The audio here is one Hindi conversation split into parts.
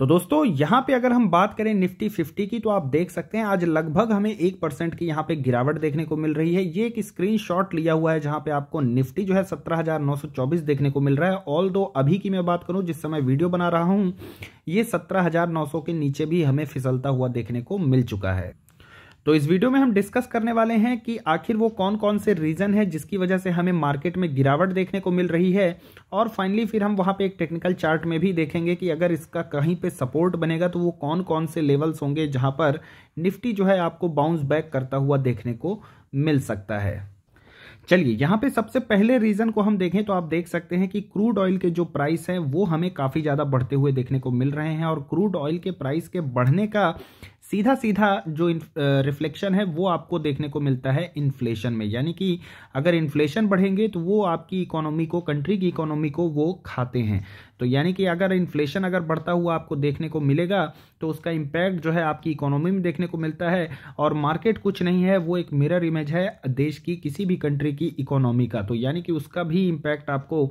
तो दोस्तों यहां पे अगर हम बात करें निफ्टी 50 की तो आप देख सकते हैं आज लगभग हमें एक परसेंट की यहां पे गिरावट देखने को मिल रही है ये एक स्क्रीनशॉट लिया हुआ है जहां पे आपको निफ्टी जो है 17,924 देखने को मिल रहा है ऑल दो अभी की मैं बात करूं जिस समय वीडियो बना रहा हूं ये 17,900 के नीचे भी हमें फिसलता हुआ देखने को मिल चुका है तो इस वीडियो में हम डिस्कस करने वाले हैं कि आखिर वो कौन कौन से रीजन है जिसकी वजह से हमें मार्केट में गिरावट देखने को मिल रही है और फाइनली फिर हम वहां पे एक टेक्निकल चार्ट में भी देखेंगे कि अगर इसका कहीं पे सपोर्ट बनेगा तो वो कौन कौन से लेवल्स होंगे जहां पर निफ्टी जो है आपको बाउंस बैक करता हुआ देखने को मिल सकता है चलिए यहाँ पे सबसे पहले रीजन को हम देखें तो आप देख सकते हैं कि क्रूड ऑयल के जो प्राइस है वो हमें काफ़ी ज़्यादा बढ़ते हुए देखने को मिल रहे हैं और क्रूड ऑयल के प्राइस के बढ़ने का सीधा सीधा जो रिफ्लेक्शन है वो आपको देखने को मिलता है इन्फ्लेशन में यानी कि अगर इन्फ्लेशन बढ़ेंगे तो वो आपकी इकोनॉमी को कंट्री की इकोनॉमी को वो खाते हैं तो यानी कि अगर इन्फ्लेशन अगर बढ़ता हुआ आपको देखने को मिलेगा तो उसका इम्पैक्ट जो है आपकी इकोनॉमी में देखने को मिलता है और मार्केट कुछ नहीं है वो एक मिरर इमेज है देश की किसी भी कंट्री की इकोनॉमी का तो यानी कि उसका भी इम्पैक्ट आपको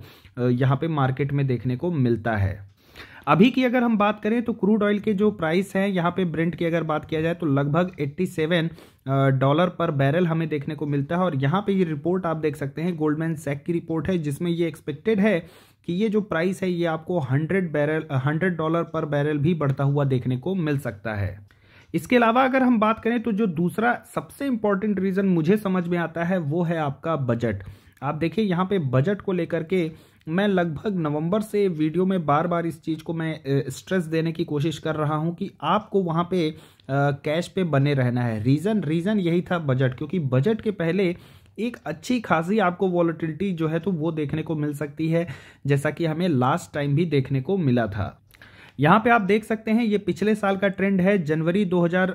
यहाँ पर मार्केट में देखने को मिलता है अभी की अगर हम बात करें तो क्रूड ऑयल के जो प्राइस है यहाँ पे ब्रेंड की अगर बात किया जाए तो लगभग 87 डॉलर पर बैरल हमें देखने को मिलता है और यहाँ पे ये रिपोर्ट आप देख सकते हैं गोल्डमैन सैक की रिपोर्ट है जिसमें ये एक्सपेक्टेड है कि ये जो प्राइस है ये आपको hundred barrel hundred dollar per barrel भी बढ़ता हुआ देखने को मिल सकता है इसके अलावा अगर हम बात करें तो जो दूसरा सबसे इंपॉर्टेंट रीज़न मुझे समझ में आता है वो है आपका बजट आप देखिए यहाँ पे बजट को लेकर के मैं लगभग नवंबर से वीडियो में बार बार इस चीज़ को मैं स्ट्रेस देने की कोशिश कर रहा हूँ कि आपको वहाँ पे कैश पे बने रहना है रीज़न रीज़न यही था बजट क्योंकि बजट के पहले एक अच्छी खासी आपको वॉलिटिलिटी जो है तो वो देखने को मिल सकती है जैसा कि हमें लास्ट टाइम भी देखने को मिला था यहाँ पे आप देख सकते हैं ये पिछले साल का ट्रेंड है जनवरी 2000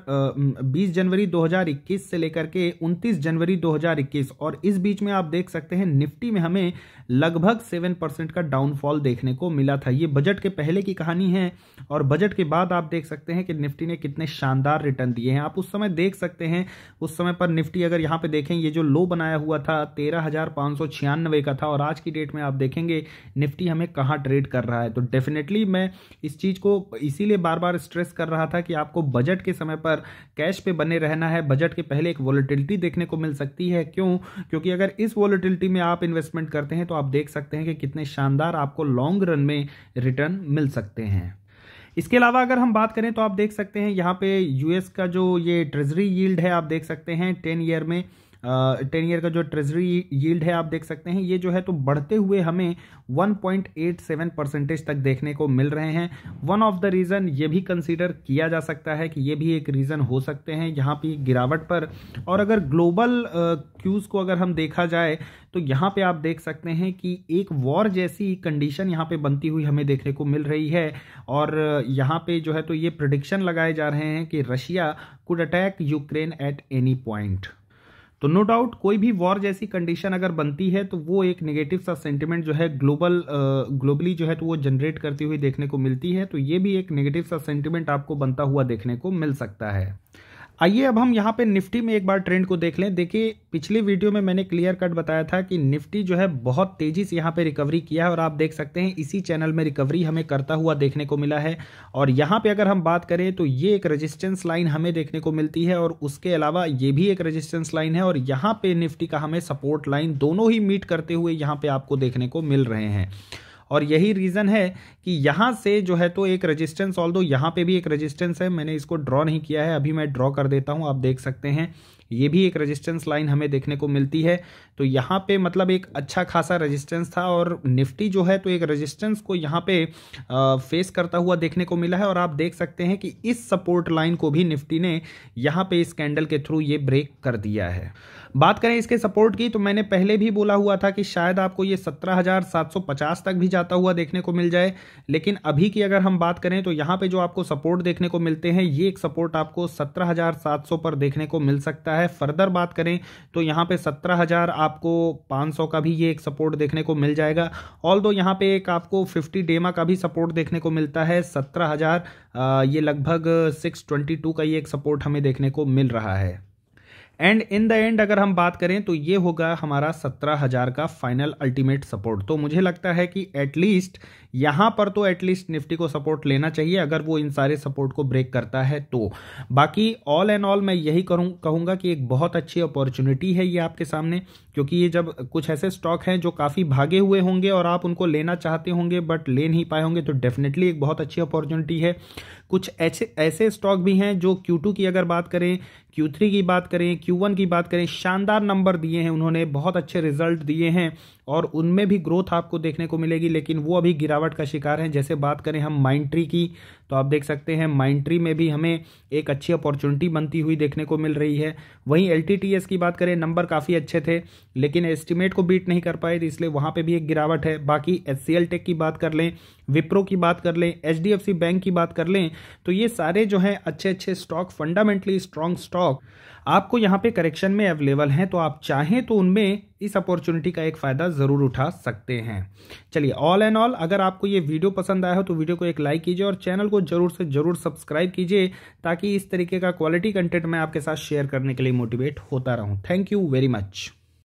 20 जनवरी 2021 से लेकर के 29 जनवरी 2021 और इस बीच में आप देख सकते हैं निफ्टी में हमें लगभग 7 परसेंट का डाउनफॉल देखने को मिला था ये बजट के पहले की कहानी है और बजट के बाद आप देख सकते हैं कि निफ्टी ने कितने शानदार रिटर्न दिए हैं आप उस समय देख सकते हैं उस समय पर निफ्टी अगर यहाँ पर देखें ये जो लो बनाया हुआ था तेरह का था और आज की डेट में आप देखेंगे निफ्टी हमें कहाँ ट्रेड कर रहा है तो डेफिनेटली मैं इस चीज़ चीज़ को इसीलिए बार बार स्ट्रेस कर रहा था कि आपको बजट के समय पर कैश पे बने रहना है बजट के पहले एक वॉलिटिलिटी देखने को मिल सकती है क्यों क्योंकि अगर इस वॉलिटिलिटी में आप इन्वेस्टमेंट करते हैं तो आप देख सकते हैं कि कितने शानदार आपको लॉन्ग रन में रिटर्न मिल सकते हैं इसके अलावा अगर हम बात करें तो आप देख सकते हैं यहाँ पे यूएस का जो ये ट्रेजरी यील्ड है आप देख सकते हैं टेन ईयर में टेन ईयर का जो ट्रेजरी यील्ड है आप देख सकते हैं ये जो है तो बढ़ते हुए हमें 1.87 परसेंटेज तक देखने को मिल रहे हैं वन ऑफ द रीज़न ये भी कंसीडर किया जा सकता है कि ये भी एक रीज़न हो सकते हैं यहाँ पे गिरावट पर और अगर ग्लोबल क्यूज़ को अगर हम देखा जाए तो यहाँ पे आप देख सकते हैं कि एक वॉर जैसी कंडीशन यहाँ पे बनती हुई हमें देखने को मिल रही है और यहाँ पे जो है तो ये प्रडिक्शन लगाए जा रहे हैं कि Russia could attack Ukraine at any point तो नो डाउट कोई भी वॉर जैसी कंडीशन अगर बनती है तो वो एक नेगेटिव सा सेंटिमेंट जो है ग्लोबल ग्लोबली जो है तो वो जनरेट करती हुई देखने को मिलती है तो ये भी एक नेगेटिव सा सेंटिमेंट आपको बनता हुआ देखने को मिल सकता है आइए अब हम यहाँ पे निफ्टी में एक बार ट्रेंड को देख लें देखिए पिछली वीडियो में मैंने क्लियर कट बताया था कि निफ्टी जो है बहुत तेज़ी से यहाँ पे रिकवरी किया है और आप देख सकते हैं इसी चैनल में रिकवरी हमें करता हुआ देखने को मिला है और यहाँ पे अगर हम बात करें तो ये एक रजिस्टेंस लाइन हमें देखने को मिलती है और उसके अलावा ये भी एक रजिस्टेंस लाइन है और यहाँ पर निफ्टी का हमें सपोर्ट लाइन दोनों ही मीट करते हुए यहाँ पर आपको देखने को मिल रहे हैं और यही रीज़न है कि यहाँ से जो है तो एक रजिस्टेंस ऑल दो यहाँ पर भी एक रजिस्टेंस है मैंने इसको ड्रॉ नहीं किया है अभी मैं ड्रॉ कर देता हूँ आप देख सकते हैं ये भी एक रेजिस्टेंस लाइन हमें देखने को मिलती है तो यहाँ पे मतलब एक अच्छा खासा रेजिस्टेंस था और निफ्टी जो है तो एक रेजिस्टेंस को यहाँ पे फेस करता हुआ देखने को मिला है और आप देख सकते हैं कि इस सपोर्ट लाइन को भी निफ्टी ने यहाँ पे इस कैंडल के थ्रू ये ब्रेक कर दिया है बात करें इसके सपोर्ट की तो मैंने पहले भी बोला हुआ था कि शायद आपको ये सत्रह तक भी जा जाता हुआ देखने को मिल जाए लेकिन अभी की अगर हम बात करें तो यहाँ पे जो आपको सपोर्ट देखने को मिलते हैं ये एक सपोर्ट आपको 17,700 पर देखने को मिल सकता है फर्दर बात करें तो यहाँ पे 17,000 आपको 500 का भी ये एक सपोर्ट देखने को मिल जाएगा ऑल दो यहाँ पे एक आपको फिफ्टी डेमा का भी सपोर्ट देखने को मिलता है 17,000 ये लगभग 622 का ये एक सपोर्ट हमें देखने को मिल रहा है एंड इन द एंड अगर हम बात करें तो ये होगा हमारा सत्रह हज़ार का फाइनल अल्टीमेट सपोर्ट तो मुझे लगता है कि एटलीस्ट यहां पर तो एटलीस्ट निफ्टी को सपोर्ट लेना चाहिए अगर वो इन सारे सपोर्ट को ब्रेक करता है तो बाकी ऑल एंड ऑल मैं यही करूँ कहूँगा कि एक बहुत अच्छी अपॉर्चुनिटी है ये आपके सामने क्योंकि ये जब कुछ ऐसे स्टॉक हैं जो काफ़ी भागे हुए होंगे और आप उनको लेना चाहते होंगे बट ले नहीं पाए होंगे तो डेफिनेटली एक बहुत अच्छी अपॉर्चुनिटी है कुछ ऐसे ऐसे स्टॉक भी हैं जो क्यू की अगर बात करें Q3 की बात करें Q1 की बात करें शानदार नंबर दिए हैं उन्होंने बहुत अच्छे रिजल्ट दिए हैं और उनमें भी ग्रोथ आपको देखने को मिलेगी लेकिन वो अभी गिरावट का शिकार हैं जैसे बात करें हम माइंड ट्री की तो आप देख सकते हैं माइंट्री में भी हमें एक अच्छी अपॉर्चुनिटी बनती हुई देखने को मिल रही है वहीं एल की बात करें नंबर काफ़ी अच्छे थे लेकिन एस्टिमेट को बीट नहीं कर पाए तो इसलिए वहाँ पर भी एक गिरावट है बाकी एस टेक की बात कर लें विप्रो की बात कर लें एच बैंक की बात कर लें तो ये सारे जो हैं अच्छे अच्छे स्टॉक फंडामेंटली स्ट्रॉन्ग स्टॉक आपको यहाँ पे करेक्शन में अवेलेबल हैं तो आप चाहें तो उनमें इस अपॉर्चुनिटी का एक फ़ायदा ज़रूर उठा सकते हैं चलिए ऑल एंड ऑल अगर आपको ये वीडियो पसंद आया हो तो वीडियो को एक लाइक कीजिए और चैनल को ज़रूर से ज़रूर सब्सक्राइब कीजिए ताकि इस तरीके का क्वालिटी कंटेंट मैं आपके साथ शेयर करने के लिए मोटिवेट होता रहूँ थैंक यू वेरी मच